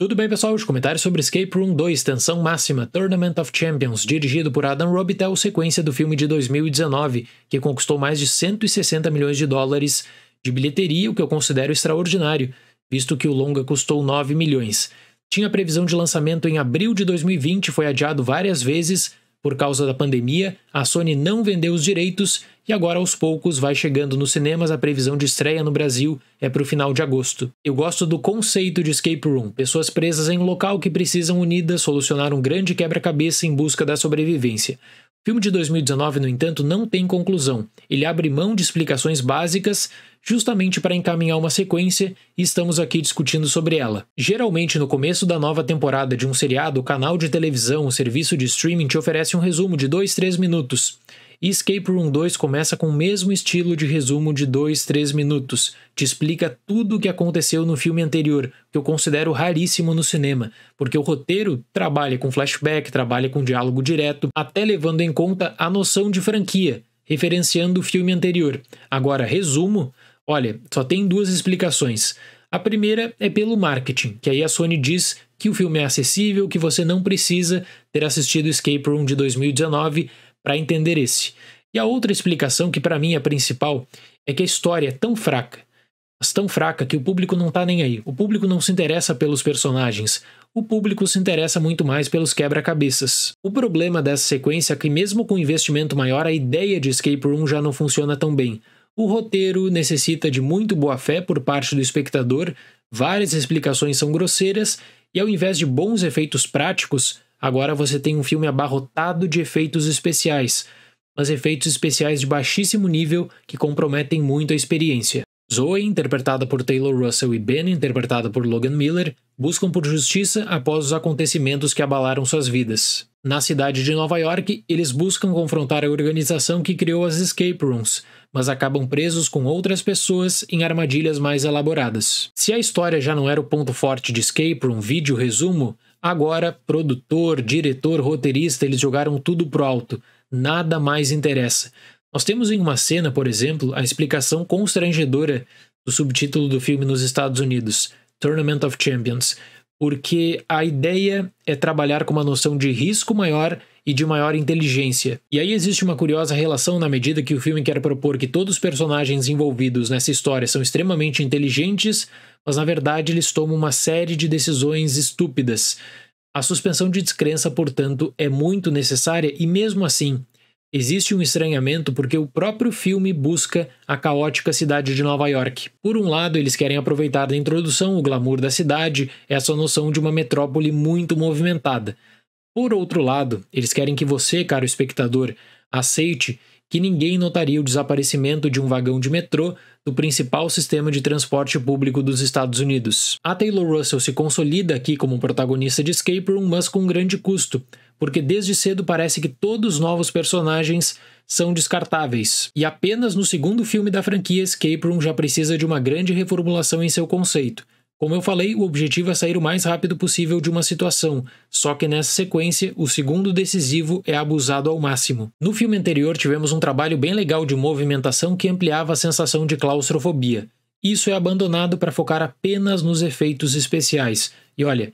Tudo bem, pessoal? Os comentários sobre Escape Room 2, Tensão Máxima, Tournament of Champions, dirigido por Adam Robitel, sequência do filme de 2019, que conquistou mais de 160 milhões de dólares de bilheteria, o que eu considero extraordinário, visto que o longa custou 9 milhões. Tinha previsão de lançamento em abril de 2020, foi adiado várias vezes por causa da pandemia, a Sony não vendeu os direitos e agora, aos poucos, vai chegando nos cinemas. A previsão de estreia no Brasil é para o final de agosto. Eu gosto do conceito de escape room: pessoas presas em um local que precisam unidas solucionar um grande quebra-cabeça em busca da sobrevivência. O filme de 2019, no entanto, não tem conclusão. Ele abre mão de explicações básicas justamente para encaminhar uma sequência e estamos aqui discutindo sobre ela. Geralmente, no começo da nova temporada de um seriado, o canal de televisão, o serviço de streaming te oferece um resumo de 2, 3 minutos. E Escape Room 2 começa com o mesmo estilo de resumo de 2, 3 minutos. Te explica tudo o que aconteceu no filme anterior, que eu considero raríssimo no cinema, porque o roteiro trabalha com flashback, trabalha com diálogo direto, até levando em conta a noção de franquia, referenciando o filme anterior. Agora, resumo, olha, só tem duas explicações. A primeira é pelo marketing, que aí a Sony diz que o filme é acessível, que você não precisa ter assistido Escape Room de 2019 para entender esse. E a outra explicação, que para mim é a principal, é que a história é tão fraca, mas tão fraca que o público não tá nem aí. O público não se interessa pelos personagens. O público se interessa muito mais pelos quebra-cabeças. O problema dessa sequência é que, mesmo com um investimento maior, a ideia de Escape Room já não funciona tão bem. O roteiro necessita de muito boa fé por parte do espectador, várias explicações são grosseiras, e ao invés de bons efeitos práticos, Agora você tem um filme abarrotado de efeitos especiais, mas efeitos especiais de baixíssimo nível que comprometem muito a experiência. Zoe, interpretada por Taylor Russell, e Ben, interpretada por Logan Miller, buscam por justiça após os acontecimentos que abalaram suas vidas. Na cidade de Nova York, eles buscam confrontar a organização que criou as escape rooms, mas acabam presos com outras pessoas em armadilhas mais elaboradas. Se a história já não era o ponto forte de Escape Room Vídeo Resumo, Agora, produtor, diretor, roteirista, eles jogaram tudo pro alto. Nada mais interessa. Nós temos em uma cena, por exemplo, a explicação constrangedora do subtítulo do filme nos Estados Unidos, Tournament of Champions, porque a ideia é trabalhar com uma noção de risco maior e de maior inteligência. E aí existe uma curiosa relação na medida que o filme quer propor que todos os personagens envolvidos nessa história são extremamente inteligentes, mas na verdade eles tomam uma série de decisões estúpidas. A suspensão de descrença, portanto, é muito necessária e, mesmo assim, existe um estranhamento porque o próprio filme busca a caótica cidade de Nova York. Por um lado, eles querem aproveitar da introdução o glamour da cidade, essa noção de uma metrópole muito movimentada. Por outro lado, eles querem que você, caro espectador, aceite que ninguém notaria o desaparecimento de um vagão de metrô do principal sistema de transporte público dos Estados Unidos. A Taylor Russell se consolida aqui como protagonista de Escape Room, mas com grande custo, porque desde cedo parece que todos os novos personagens são descartáveis. E apenas no segundo filme da franquia, Escape Room já precisa de uma grande reformulação em seu conceito como eu falei, o objetivo é sair o mais rápido possível de uma situação, só que nessa sequência, o segundo decisivo é abusado ao máximo. No filme anterior, tivemos um trabalho bem legal de movimentação que ampliava a sensação de claustrofobia. Isso é abandonado para focar apenas nos efeitos especiais. E olha,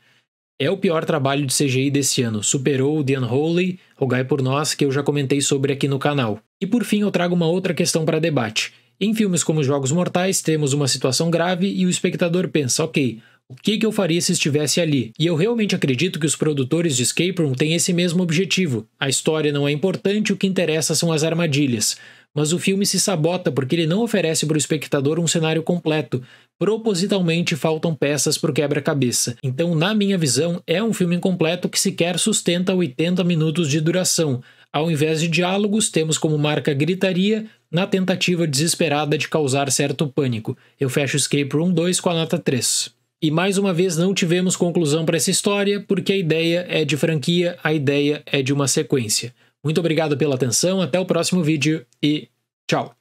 é o pior trabalho de CGI desse ano, superou o The Unholy, Rogai por Nós, que eu já comentei sobre aqui no canal. E por fim, eu trago uma outra questão para debate. Em filmes como Jogos Mortais, temos uma situação grave e o espectador pensa, ok, o que, que, eu faria se estivesse ali? E eu realmente acredito que os produtores de Escape Room têm esse mesmo objetivo. A história não é importante, o que interessa são as armadilhas. Mas o filme se sabota porque ele não oferece para o espectador um cenário completo. Propositalmente faltam peças para o quebra-cabeça. Então, na minha visão, é um filme incompleto que sequer sustenta 80 minutos de duração. Ao invés de diálogos, temos como marca gritaria na tentativa desesperada de causar certo pânico. Eu fecho Escape Room 2 com a nota 3. E mais uma vez não tivemos conclusão para essa história, porque a ideia é de franquia, a ideia é de uma sequência. Muito obrigado pela atenção, até o próximo vídeo e tchau!